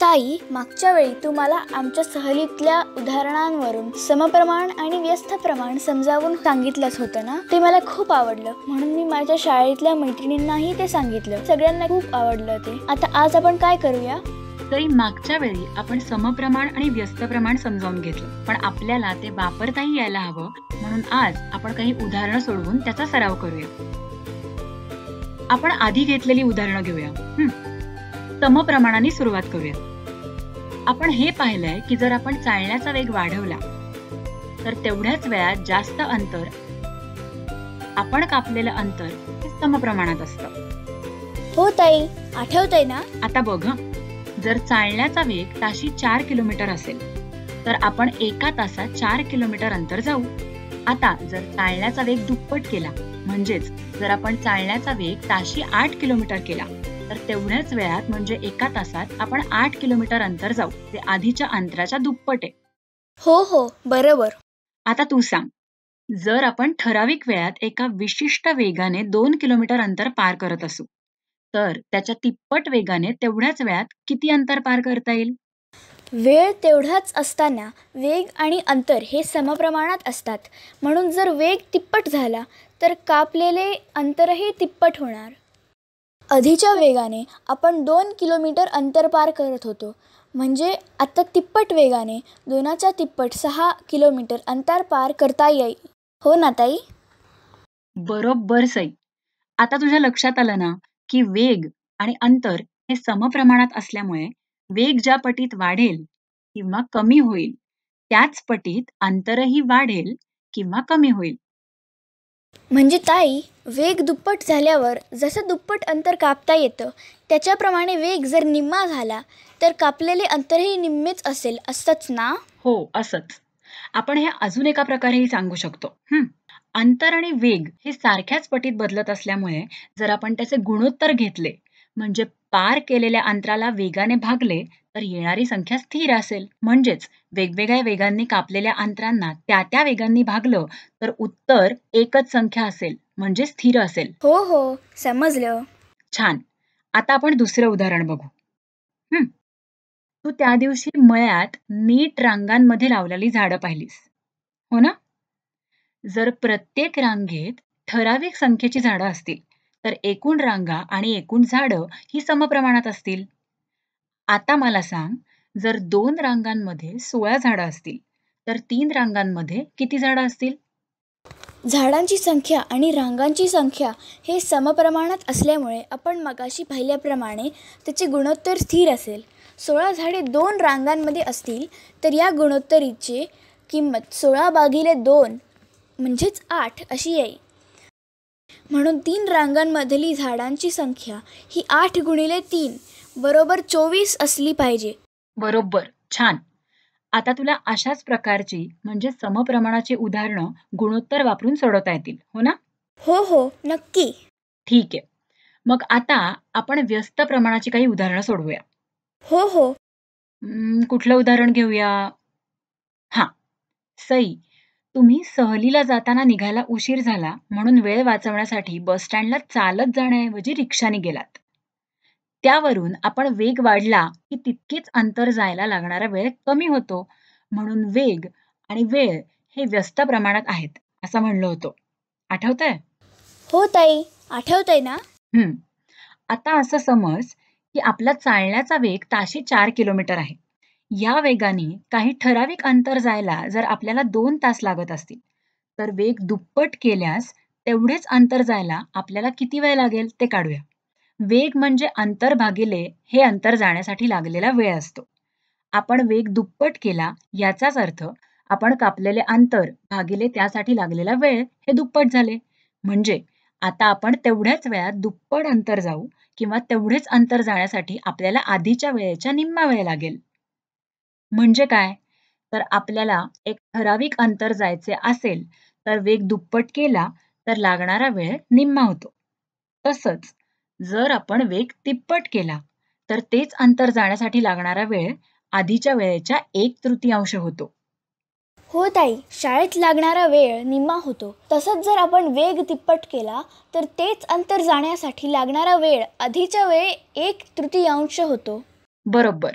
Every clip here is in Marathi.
ताई मागच्या वेळी तुम्हाला आमच्या सहलीतल्या उदाहरणांवरून समप्रमाण आणि व्यस्त प्रमाण समजावून सांगितलंच होतं ना ते मला खूप आवडलं म्हणून मी माझ्या शाळेतल्या मैत्रिणींनाही ते सांगितलं सगळ्यांना खूप आवडलं ते आता आज आपण काय करूया तरी मागच्या वेळी आपण समप्रमाण आणि व्यस्त प्रमाण समजावून घेतलं पण आपल्याला ते वापरताही यायला हवं म्हणून आज आपण काही उदाहरणं सोडवून त्याचा सराव करूया आपण आधी घेतलेली उदाहरणं घेऊया समप्रमाणाने सुरुवात करूया आपण हे पाहिलंय की जर आपण चालण्याचा वेग वाढवला तर तेवढ्याच वेळात जास्त अंतर आपण कापलेलं अंतर सम प्रमाणात असतं हो ताई आठवतंय ना आता बघ जर चालण्याचा वेग ताशी चार किलोमीटर असेल तर आपण एका तासात चार किलोमीटर अंतर जाऊ आता जर चालण्याचा वेग दुप्पट केला म्हणजेच जर आपण चालण्याचा वेग ताशी आठ किलोमीटर केला तर तेवढ्याच वेळात म्हणजे एका तासात आपण आठ किलोमीटर अंतर जाऊ ते आधीच्या अंतराच्या दुप्पट आहे हो हो बरोबर आता तू सांग जर आपण ठराविक वेळात एका विशिष्ट वेगाने दोन किलोमीटर अंतर पार करत असू तर त्याच्या तिप्पट वेगाने तेवढ्याच वेळात किती अंतर पार करता येईल वेळ तेवढाच असताना वेग आणि अंतर हे समप्रमाणात असतात म्हणून जर वेग तिप्पट झाला तर कापलेले अंतरही तिप्पट होणार आधीच्या वेगाने आपण दोन किलोमीटर अंतर पार करत होतो म्हणजे आत्ता तिप्पट वेगाने दोनाच्या तिप्पट सहा किलोमीटर अंतर पार करता येईल हो ना ताई बरोबर सई आता तुझ्या लक्षात आलं ना की वेग आणि अंतर हे समप्रमाणात असल्यामुळे वेग ज्या पटीत वाढेल किंवा कमी होईल त्याच पटीत अंतरही वाढेल किंवा कमी होईल म्हणजे ताई वेग दुप्पट झाल्यावर जसं दुप्पट अंतर कापता येतं त्याच्याप्रमाणे वेग जर निम्मा झाला तर कापलेले अंतरही निम्मेच असेल असंच ना हो असंच आपण हे अजून एका प्रकारेही सांगू शकतो अंतर आणि वेग हे सारख्याच पटीत बदलत असल्यामुळे जर आपण त्याचे गुणोत्तर घेतले म्हणजे पार केलेल्या अंतराला वेगाने भागले तर येणारी संख्या स्थिर असेल. म्हणजेच वेगवेगळ्या वेगांनी कापलेल्या अंतरांना त्या त्या वेगांनी भागलं तर उत्तर एकच संख्या असेल म्हणजे स्थिर असेल. हो हो समजलं. छान. आता आपण दुसरं उदाहरण बघू. हम्म तू त्या दिवशी मळ्यात नीट रांगांमध्ये लावलेली झाडं पाहिलीस. हो ना? जर प्रत्येक रांगेत ठराविक संख्येची झाडं असतील तर एकूण रांगा आणि एकूण झाडं ही समप्रमाणात असतील. आता मला सांग जर दोन रांगांमध्ये सोळा झाडं असतील तर तीन रांगांमध्ये किती झाडं असतील? झाडांची संख्या आणि रांगांची संख्या हे समप्रमाणात असल्यामुळे आपण मगाशी पाहिल्याप्रमाणे त्याचे गुणोत्तर स्थिर असेल. सोळा झाडे दोन रांगांमध्ये असतील तर या गुणोत्तरीची किंमत सोळा भागिले दोन म्हणजेच आठ अशी येईल. म्हणून तीन रांगांमधली झाडांची संख्या ही आठ गुणिले तीन बरोबर चोवीस असली पाहिजे बरोबर छान आता तुला अशाच प्रकारची म्हणजे समप्रमाणाची उदाहरणं गुणोत्तर वापरून सोडवता येतील हो ना हो हो नक्की ठीक आहे मग आता आपण व्यस्त प्रमाणाची काही उदाहरणं सोडवूया हो हो कुठलं उदाहरण घेऊया हा सई तुम्ही सहलीला जाताना निघायला उशीर झाला म्हणून वेळ वाचवण्यासाठी बस बसस्टँडला चालत जाण्याऐवजी रिक्षाने गेलात. त्यावरून आपण वेग वाढला की तितकेच अंतर जायला लागणारा वेळ कमी होतो म्हणून वेग आणि वेळ हे व्यस्त प्रमाणात आहेत असं म्हणलं होतं. आठवतंय? हो ताई आठवतंय ना हम्म आता असं समज की आपला चालण्याचा वेग ताशी चार किलोमीटर आहे या वेगाने काही ठराविक अंतर जायला जर आपल्याला दोन तास लागत असतील तर वेग दुप्पट केल्यास तेवढेच अंतर जायला आपल्याला किती वेळ लागेल ते काढूया वेग म्हणजे अंतर भागिले हे अंतर जाण्यासाठी लागलेला वेळ असतो आपण वेग दुप्पट केला याचाच अर्थ आपण कापलेले अंतर भागिले त्यासाठी लागलेला वेळ हे दुप्पट झाले म्हणजे आता आपण तेवढ्याच वेळात दुप्पट अंतर जाऊ किंवा तेवढेच अंतर जाण्यासाठी आपल्याला आधीच्या वेळेच्या निम्मा वेळ लागेल म्हणजे काय तर आपल्याला एक ठराविक अंतर जायचे असेल तर वेग दुप्पट केला तर लागणारा वेळ निम्मा होतो तसंच जर आपण वेग तिप्पट केला तर तेच अंतर जाण्यासाठी लागणारा वेळ आधीच्या वेळेच्या एक तृतीयांश होतो हो ताई शाळेत लागणारा वेळ निम्मा होतो तसंच जर आपण वेग तिप्पट केला तर तेच अंतर जाण्यासाठी लागणारा वेळ आधीच्या वेळ एक तृतीयांश होतो बरोबर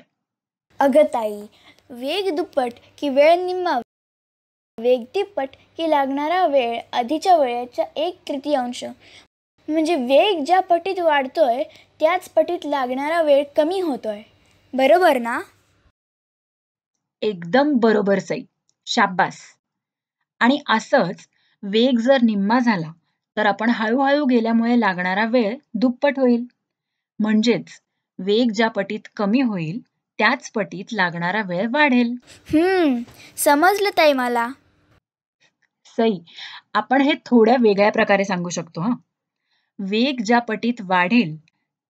अगं ताई वेग दुप्पट की वेळ निम्मा वेग तिप्पट की लागणारा वेळ आधीच्या वेळेचा एक तृतीयांश म्हणजे वेग ज्या पटीत वाढतोय त्याच पटीत लागणारा वेळ कमी होतोय बरोबर ना एकदम बरोबर सई शाब्बास आणि असंच वेग जर निम्मा झाला तर आपण हळूहळू गेल्यामुळे लागणारा वेळ दुप्पट होईल म्हणजेच वेग ज्या पटीत कमी होईल त्याच पटीत लागणारा वेळ वाढेल हम्म समजलं ताई मला सई आपण हे थोड्या वेगळ्या प्रकारे सांगू शकतो हा वेग ज्या पटीत वाढेल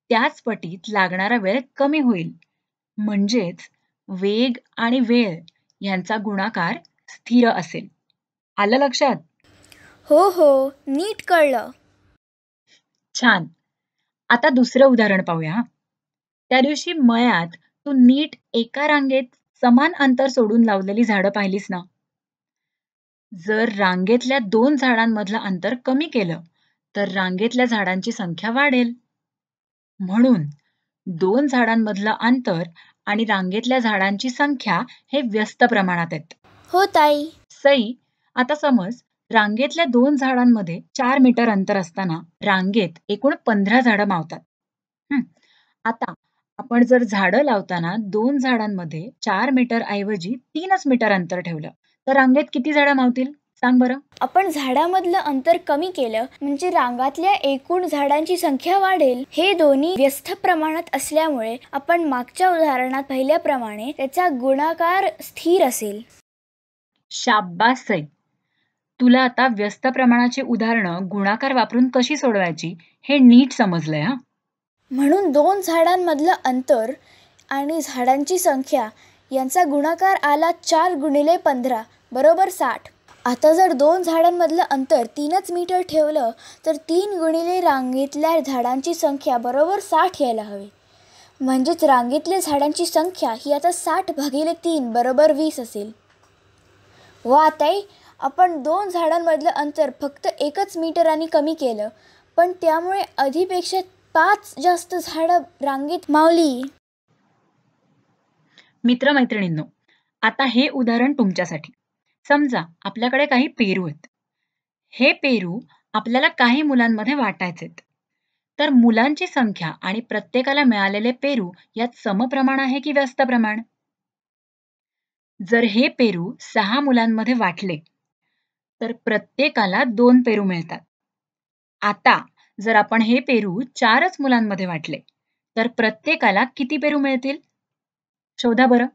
त्याच पटीत लागणारा वेळ कमी होईल म्हणजेच वेग आणि वेळ यांचा गुणाकार स्थिर असेल आलं लक्षात हो हो नीट कळलं छान आता दुसरं उदाहरण पाहूया त्या दिवशी मयात तू नीट एका रांगेत समान अंतर सोडून लावलेली झाडं पाहिलीस ना जर रांगेतल्या दोन झाडांमधलं अंतर कमी केलं तर रांगेतल्या झाडांची संख्या वाढेल म्हणून दोन झाडांमधलं अंतर आणि रांगेतल्या झाडांची संख्या हे व्यस्त प्रमाणात आहेत हो ताई सई आता समज रांगेतल्या दोन झाडांमध्ये चार मीटर अंतर असताना रांगेत एकूण पंधरा झाडं मावतात आता आपण जर झाडं लावताना दोन झाडांमध्ये चार मीटर ऐवजी तीनच मीटर अंतर ठेवलं तर रांगेत किती झाडं मावतील सांग बरं आपण झाडामधलं अंतर कमी केलं म्हणजे रांगातल्या एकूण झाडांची संख्या वाढेल हे दोन्ही व्यस्त प्रमाणात असल्यामुळे आपण मागच्या उदाहरणात पहिल्याप्रमाणे त्याचा गुणाकार स्थिर असेल शाब्बास सई तुला आता व्यस्त प्रमाणाची उदाहरणं गुणाकार वापरून कशी सोडवायची हे नीट समजलंय हा म्हणून दोन झाडांमधलं अंतर आणि झाडांची संख्या यांचा गुणाकार आला चार गुणिले पंधरा बरोबर साठ आता जर दोन झाडांमधलं अंतर तीनच मीटर ठेवलं तर तीन गुणिले रांगेतल्या झाडांची संख्या बरोबर साठ यायला हवी म्हणजेच रांगेतल्या झाडांची संख्या ही आता साठ भागिले तीन बरोबर वीस असेल वा ताई आपण दोन झाडांमधलं अंतर फक्त एकच आणि कमी केलं पण त्यामुळे आधीपेक्षा पाच जास्त झाडं रांगीत मावली मित्रमैत्रिणींनो आता हे उदाहरण तुमच्यासाठी समजा आपल्याकडे काही पेरू आहेत हे पेरू आपल्याला काही मुलांमध्ये वाटायचे तर मुलांची संख्या आणि प्रत्येकाला मिळालेले पेरू यात समप्रमाण आहे की व्यस्त प्रमाण जर हे पेरू सहा मुलांमध्ये वाटले तर प्रत्येकाला दोन पेरू मिळतात आता जर आपण हे पेरू चारच मुलांमध्ये वाटले तर प्रत्येकाला किती पेरू मिळतील? शोधा बरं.